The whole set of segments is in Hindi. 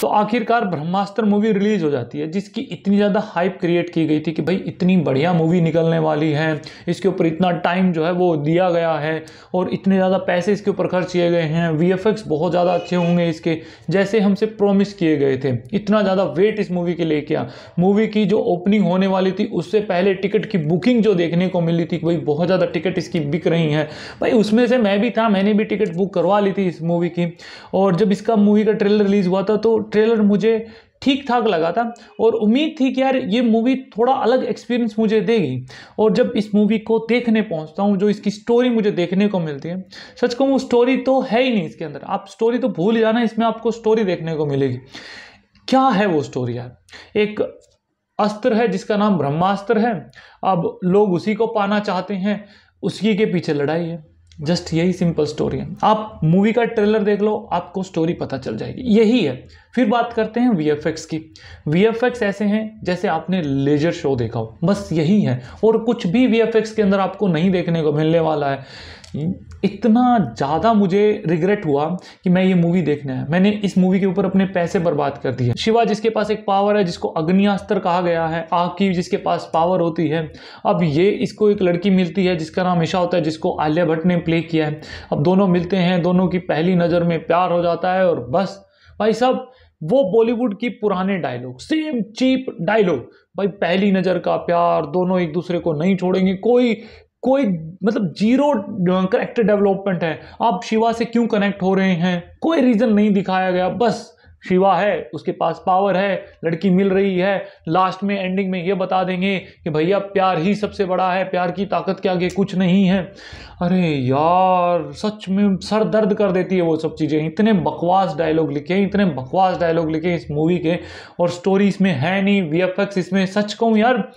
तो आखिरकार ब्रह्मास्त्र मूवी रिलीज हो जाती है जिसकी इतनी ज़्यादा हाइप क्रिएट की गई थी कि भाई इतनी बढ़िया मूवी निकलने वाली है इसके ऊपर इतना टाइम जो है वो दिया गया है और इतने ज़्यादा पैसे इसके ऊपर खर्च किए गए हैं वी बहुत ज़्यादा अच्छे होंगे इसके जैसे हमसे प्रोमिस किए गए थे इतना ज़्यादा वेट इस मूवी के लेके आ मूवी की जो ओपनिंग होने वाली थी उससे पहले टिकट की बुकिंग जो देखने को मिली थी भाई बहुत ज़्यादा टिकट इसकी बिक रही हैं भाई उसमें से मैं भी था मैंने भी टिकट बुक करवा ली थी इस मूवी की और जब इसका मूवी का ट्रेलर रिलीज़ हुआ था तो ट्रेलर मुझे ठीक ठाक लगा था और उम्मीद थी कि यार ये मूवी थोड़ा अलग एक्सपीरियंस मुझे देगी और जब इस मूवी को देखने पहुंचता हूँ जो इसकी स्टोरी मुझे देखने को मिलती है सच कहूँ स्टोरी तो है ही नहीं इसके अंदर आप स्टोरी तो भूल जाना इसमें आपको स्टोरी देखने को मिलेगी क्या है वो स्टोरी यार एक अस्त्र है जिसका नाम ब्रह्मास्त्र है अब लोग उसी को पाना चाहते हैं उसी के पीछे लड़ाई है जस्ट यही सिंपल स्टोरी है आप मूवी का ट्रेलर देख लो आपको स्टोरी पता चल जाएगी यही है फिर बात करते हैं वी की वी ऐसे हैं जैसे आपने लेजर शो देखा हो बस यही है और कुछ भी वी के अंदर आपको नहीं देखने को मिलने वाला है इतना ज़्यादा मुझे रिग्रेट हुआ कि मैं ये मूवी देखने आया मैंने इस मूवी के ऊपर अपने पैसे बर्बाद कर दिए शिवा जिसके पास एक पावर है जिसको अग्नियास्त्र कहा गया है आग की जिसके पास पावर होती है अब ये इसको एक लड़की मिलती है जिसका नाम ईशा होता है जिसको आलिया भट्ट ने प्ले किया है अब दोनों मिलते हैं दोनों की पहली नज़र में प्यार हो जाता है और बस भाई साहब वो बॉलीवुड की पुराने डायलॉग सेम चीप डायलॉग भाई पहली नज़र का प्यार दोनों एक दूसरे को नहीं छोड़ेंगे कोई कोई मतलब जीरो करेक्टर डेवलपमेंट है आप शिवा से क्यों कनेक्ट हो रहे हैं कोई रीज़न नहीं दिखाया गया बस शिवा है उसके पास पावर है लड़की मिल रही है लास्ट में एंडिंग में ये बता देंगे कि भैया प्यार ही सबसे बड़ा है प्यार की ताकत के आगे कुछ नहीं है अरे यार सच में सर दर्द कर देती है वो सब चीज़ें इतने बकवास डायलॉग लिखे हैं इतने बकवास डायलॉग लिखे इस मूवी के और स्टोरी इसमें है नहीं वी इसमें सच कहूँ यार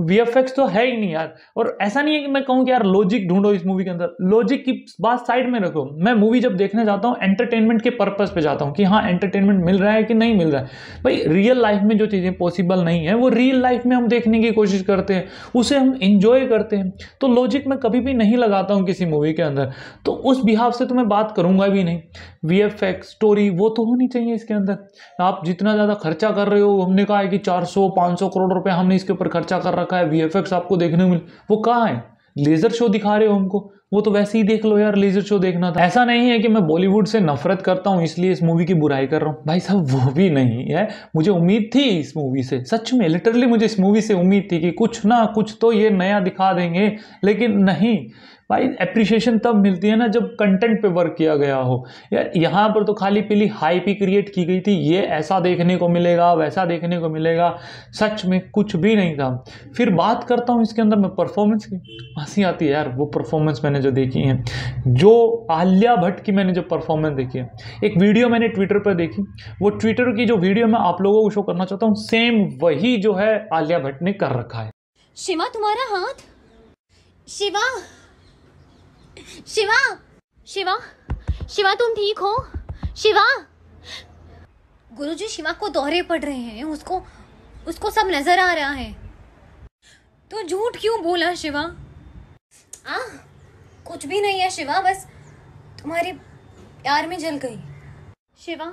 वी तो है ही नहीं यार और ऐसा नहीं है कि मैं कहूँ कि यार लॉजिक ढूंढो इस मूवी के अंदर लॉजिक की बात साइड में रखो मैं मूवी जब देखने जाता हूँ एंटरटेनमेंट के पर्पज़ पे जाता हूँ कि हाँ एंटरटेनमेंट मिल रहा है कि नहीं मिल रहा है भाई रियल लाइफ में जो चीज़ें पॉसिबल नहीं है वो रियल लाइफ में हम देखने की कोशिश करते हैं उसे हम इंजॉय करते हैं तो लॉजिक मैं कभी भी नहीं लगाता हूँ किसी मूवी के अंदर तो उस बिहाव से तो मैं बात करूँगा भी नहीं वी एफ एक्स स्टोरी वो तो होनी चाहिए इसके अंदर आप जितना ज़्यादा खर्चा कर रहे हो हमने कहा है कि चार सौ करोड़ रुपये हमने इसके ऊपर खर्चा कर रखा है वी आपको देखने को मिले वो कहाँ है लेजर शो दिखा रहे हो हमको वो तो वैसे ही देख लो यार लेजर शो देखना था ऐसा नहीं है कि मैं बॉलीवुड से नफरत करता हूँ इसलिए इस मूवी की बुराई कर रहा हूँ भाई साहब वो भी नहीं है मुझे उम्मीद थी इस मूवी से सच में लिटरली मुझे इस मूवी से उम्मीद थी कि कुछ ना कुछ तो ये नया दिखा देंगे लेकिन नहीं भाई अप्रिशिएशन तब मिलती है ना जब कंटेंट पे वर्क किया गया हो यार यहाँ पर तो खाली पीली हाइप ही क्रिएट की गई थी ये ऐसा देखने को मिलेगा वैसा देखने को मिलेगा सच में कुछ भी नहीं था फिर बात करता हूँ इसके अंदर मैं परफॉर्मेंस की हंसी आती है यार वो परफॉर्मेंस मैंने जो देखी है जो आलिया भट्ट की मैंने जो परफॉर्मेंस देखी है एक वीडियो मैंने ट्विटर पर देखी वो ट्विटर की जो वीडियो मैं आप लोगों को शो करना चाहता हूँ सेम वही जो है आलिया भट्ट ने कर रखा है शिवा तुम्हारा हाथ शिवा शिवा शिवा शिवा तुम ठीक हो शिवा गुरुजी शिवा को दोहरे पड़ रहे हैं उसको उसको सब नजर आ रहा है तो झूठ क्यों बोला शिवा आ कुछ भी नहीं है शिवा बस तुम्हारे प्यार में जल गई शिवा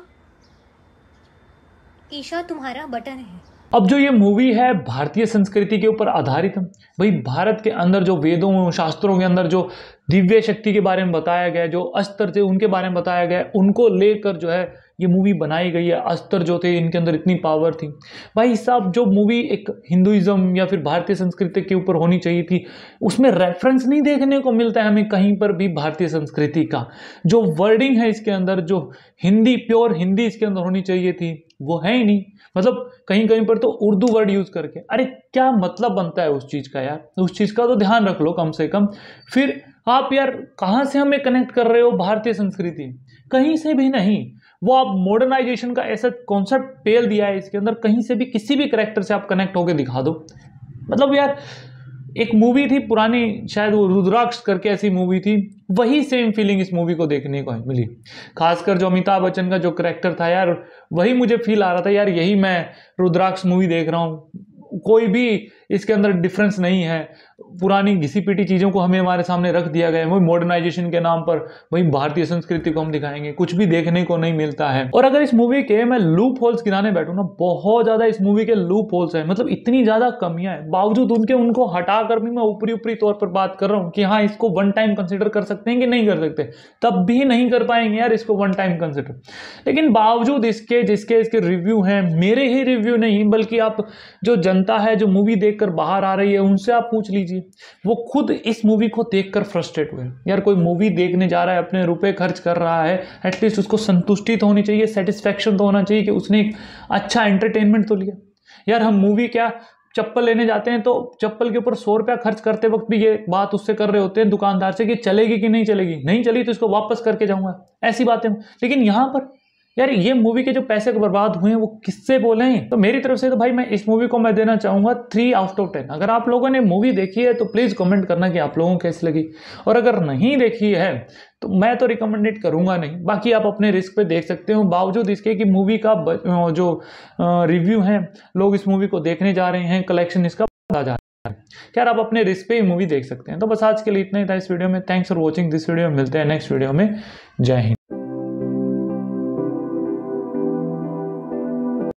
ईशा तुम्हारा बटन है अब जो ये मूवी है भारतीय संस्कृति के ऊपर आधारित है भाई भारत के अंदर जो वेदों शास्त्रों के अंदर जो दिव्य शक्ति के बारे में बताया गया जो अस्त्र थे उनके बारे में बताया गया उनको लेकर जो है ये मूवी बनाई गई है अस्तर जो थे इनके अंदर इतनी पावर थी भाई साहब जो मूवी एक हिंदुज़म या फिर भारतीय संस्कृति के ऊपर होनी चाहिए थी उसमें रेफरेंस नहीं देखने को मिलता है हमें कहीं पर भी भारतीय संस्कृति का जो वर्डिंग है इसके अंदर जो हिंदी प्योर हिंदी इसके अंदर होनी चाहिए थी वो है ही नहीं मतलब कहीं कहीं पर तो उर्दू वर्ड यूज़ करके अरे क्या मतलब बनता है उस चीज़ का यार उस चीज़ का तो ध्यान रख लो कम से कम फिर आप यार कहाँ से हमें कनेक्ट कर रहे हो भारतीय संस्कृति कहीं से भी नहीं वो आप मॉडर्नाइजेशन का ऐसा कॉन्सेप्ट पेल दिया है इसके अंदर कहीं से भी किसी भी करेक्टर से आप कनेक्ट होकर दिखा दो मतलब यार एक मूवी थी पुरानी शायद वो रुद्राक्ष करके ऐसी मूवी थी वही सेम फीलिंग इस मूवी को देखने को मिली खासकर जो अमिताभ बच्चन का जो करेक्टर था यार वही मुझे फील आ रहा था यार यही मैं रुद्राक्ष मूवी देख रहा हूँ कोई भी इसके अंदर डिफरेंस नहीं है पुरानी घिसी पीटी चीज़ों को हमें हमारे सामने रख दिया गया है वही मॉडर्नाइजेशन के नाम पर वही भारतीय संस्कृति को हम दिखाएंगे कुछ भी देखने को नहीं मिलता है और अगर इस मूवी के मैं लूप होल्स गिराने बैठू ना बहुत ज़्यादा इस मूवी के लूप होल्स हैं मतलब इतनी ज़्यादा कमियां हैं बावजूद उनके उनको हटा कर भी मैं ऊपरी ऊपरी तौर पर बात कर रहा हूँ कि हाँ इसको वन टाइम कंसिडर कर सकते हैं कि नहीं कर सकते तब भी नहीं कर पाएंगे यार इसको वन टाइम कंसिडर लेकिन बावजूद इसके जिसके इसके रिव्यू हैं मेरे ही रिव्यू नहीं बल्कि आप जो जन जनता है जो मूवी देखकर बाहर आ रही है उनसे आप पूछ लीजिए वो खुद इस मूवी को देखकर फ्रस्ट्रेट हुए यार कोई मूवी देखने जा रहा है अपने रुपए खर्च कर रहा है एटलीस्ट उसको संतुष्टि तो होनी चाहिए सेटिस्फैक्शन तो होना चाहिए कि उसने एक अच्छा एंटरटेनमेंट तो लिया यार हम मूवी क्या चप्पल लेने जाते हैं तो चप्पल के ऊपर सौ रुपया खर्च करते वक्त भी ये बात उससे कर रहे होते हैं दुकानदार से कि चलेगी कि नहीं चलेगी नहीं चली तो इसको वापस करके जाऊंगा ऐसी बातें लेकिन यहाँ पर यार ये मूवी के जो पैसे बर्बाद हुए हैं वो किससे बोले हैं तो मेरी तरफ से तो भाई मैं इस मूवी को मैं देना चाहूंगा थ्री आउट ऑफ टेन अगर आप लोगों ने मूवी देखी है तो प्लीज़ कमेंट करना कि आप लोगों को कैसी लगी और अगर नहीं देखी है तो मैं तो रिकमेंडेड करूंगा नहीं बाकी आप अपने रिस्क पे देख सकते हो बावजूद इसके कि मूवी का जो रिव्यू है लोग इस मूवी को देखने जा रहे हैं कलेक्शन इसका बढ़ा जा रहा है क्या आप अपने रिस्क पे ही मूवी देख सकते हैं तो बस आज के लिए इतना ही था इस वीडियो में thanks for watching this video मिलते हैं नेक्स्ट वीडियो में जय हिंद